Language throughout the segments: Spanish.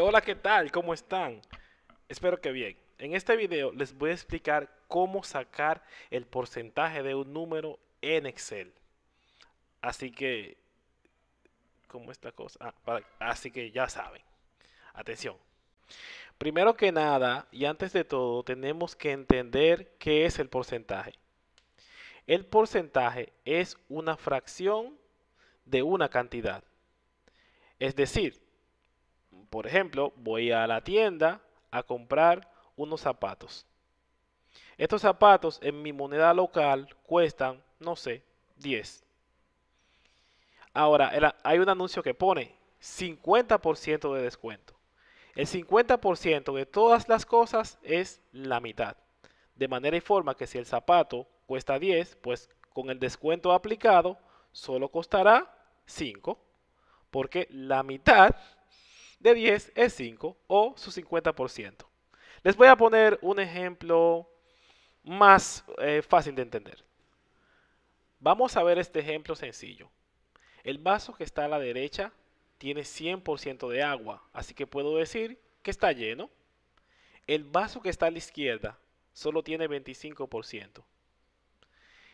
hola ¿qué tal? ¿Cómo están? Espero que bien. En este video les voy a explicar cómo sacar el porcentaje de un número en Excel. Así que, ¿cómo esta cosa? Ah, así que ya saben. Atención. Primero que nada, y antes de todo, tenemos que entender qué es el porcentaje. El porcentaje es una fracción de una cantidad. Es decir, por ejemplo, voy a la tienda a comprar unos zapatos. Estos zapatos en mi moneda local cuestan, no sé, 10. Ahora, hay un anuncio que pone 50% de descuento. El 50% de todas las cosas es la mitad. De manera y forma que si el zapato cuesta 10, pues con el descuento aplicado solo costará 5. Porque la mitad de 10 es 5 o su 50%. Les voy a poner un ejemplo más eh, fácil de entender. Vamos a ver este ejemplo sencillo. El vaso que está a la derecha tiene 100% de agua, así que puedo decir que está lleno. El vaso que está a la izquierda solo tiene 25%.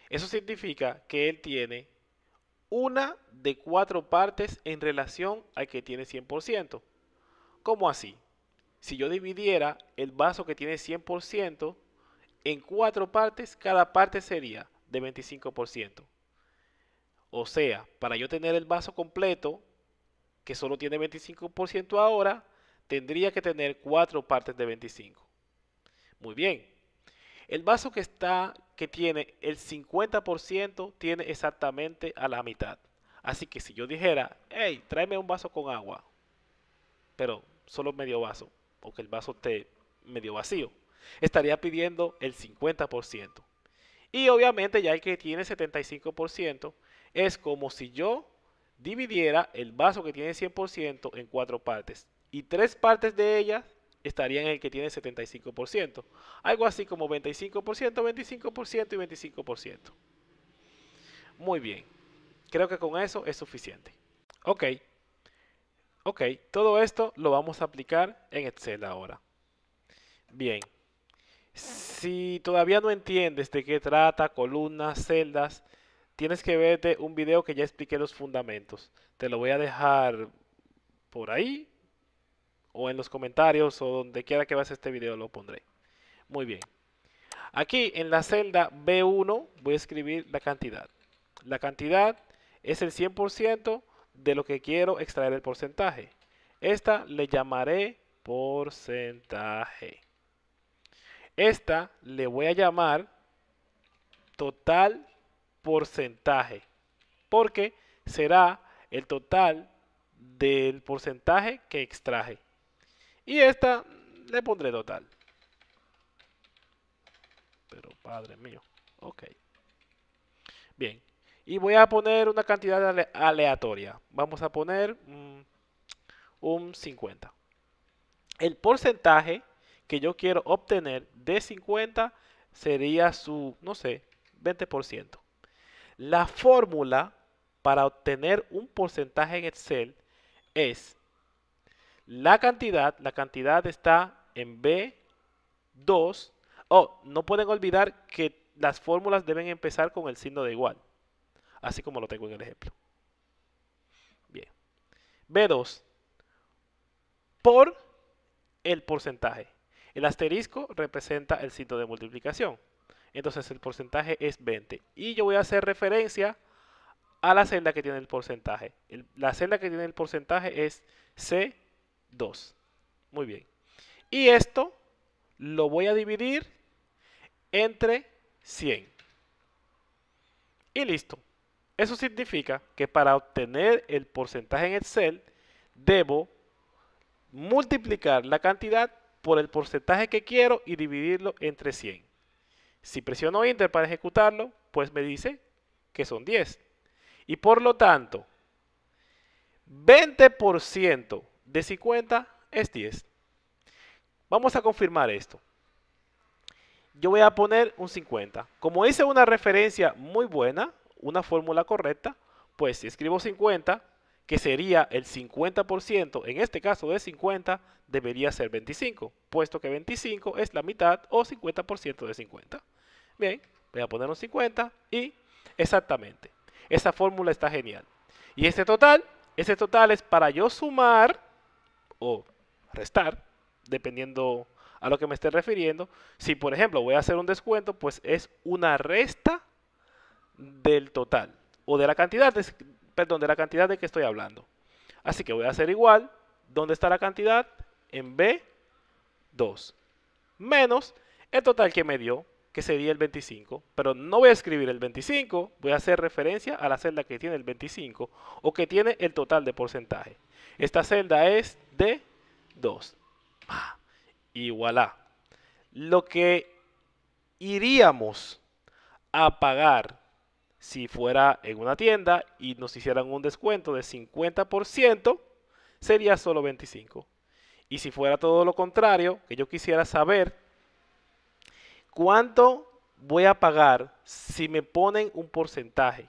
Eso significa que él tiene una de cuatro partes en relación al que tiene 100%. ¿Cómo así? Si yo dividiera el vaso que tiene 100% en cuatro partes, cada parte sería de 25%. O sea, para yo tener el vaso completo, que solo tiene 25% ahora, tendría que tener cuatro partes de 25. Muy bien. El vaso que está que tiene el 50% tiene exactamente a la mitad. Así que si yo dijera, hey, tráeme un vaso con agua, pero solo medio vaso, porque el vaso esté medio vacío, estaría pidiendo el 50%. Y obviamente ya el que tiene 75% es como si yo dividiera el vaso que tiene 100% en cuatro partes. Y tres partes de ellas estarían en el que tiene 75%. Algo así como 25%, 25% y 25%. Muy bien. Creo que con eso es suficiente. Ok. Ok, todo esto lo vamos a aplicar en Excel ahora. Bien, si todavía no entiendes de qué trata, columnas, celdas, tienes que verte un video que ya expliqué los fundamentos. Te lo voy a dejar por ahí o en los comentarios o donde quiera que vayas este video lo pondré. Muy bien. Aquí en la celda B1 voy a escribir la cantidad. La cantidad es el 100% de lo que quiero extraer el porcentaje. Esta le llamaré porcentaje. Esta le voy a llamar total porcentaje. Porque será el total del porcentaje que extraje. Y esta le pondré total. Pero padre mío. Ok. Bien. Y voy a poner una cantidad aleatoria. Vamos a poner mm, un 50. El porcentaje que yo quiero obtener de 50 sería su, no sé, 20%. La fórmula para obtener un porcentaje en Excel es la cantidad, la cantidad está en B2. Oh, no pueden olvidar que las fórmulas deben empezar con el signo de igual así como lo tengo en el ejemplo. Bien. B2 por el porcentaje. El asterisco representa el sitio de multiplicación. Entonces el porcentaje es 20. Y yo voy a hacer referencia a la celda que tiene el porcentaje. la celda que tiene el porcentaje es C2. Muy bien. Y esto lo voy a dividir entre 100. Y listo. Eso significa que para obtener el porcentaje en Excel, debo multiplicar la cantidad por el porcentaje que quiero y dividirlo entre 100. Si presiono Enter para ejecutarlo, pues me dice que son 10. Y por lo tanto, 20% de 50 es 10. Vamos a confirmar esto. Yo voy a poner un 50. Como hice una referencia muy buena, una fórmula correcta, pues si escribo 50, que sería el 50%, en este caso de 50, debería ser 25, puesto que 25 es la mitad o 50% de 50. Bien, voy a poner un 50 y exactamente, esa fórmula está genial. Y este total, ese total es para yo sumar o restar, dependiendo a lo que me esté refiriendo. Si, por ejemplo, voy a hacer un descuento, pues es una resta del total o de la cantidad de, perdón, de la cantidad de que estoy hablando. Así que voy a hacer igual, ¿dónde está la cantidad? En B2 menos el total que me dio, que sería el 25, pero no voy a escribir el 25, voy a hacer referencia a la celda que tiene el 25 o que tiene el total de porcentaje. Esta celda es de 2. igual ah, y Lo que iríamos a pagar si fuera en una tienda y nos hicieran un descuento de 50%, sería solo 25. Y si fuera todo lo contrario, que yo quisiera saber cuánto voy a pagar si me ponen un porcentaje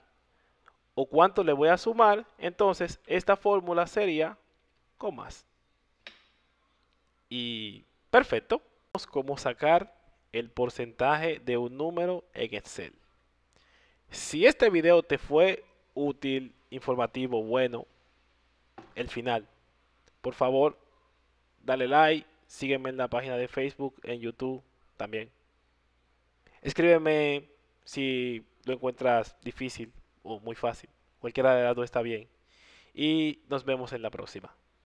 o cuánto le voy a sumar, entonces esta fórmula sería comas. Y perfecto. Vamos cómo sacar el porcentaje de un número en Excel. Si este video te fue útil, informativo, bueno, el final, por favor, dale like, sígueme en la página de Facebook, en YouTube también. Escríbeme si lo encuentras difícil o muy fácil. Cualquiera de las dos está bien. Y nos vemos en la próxima.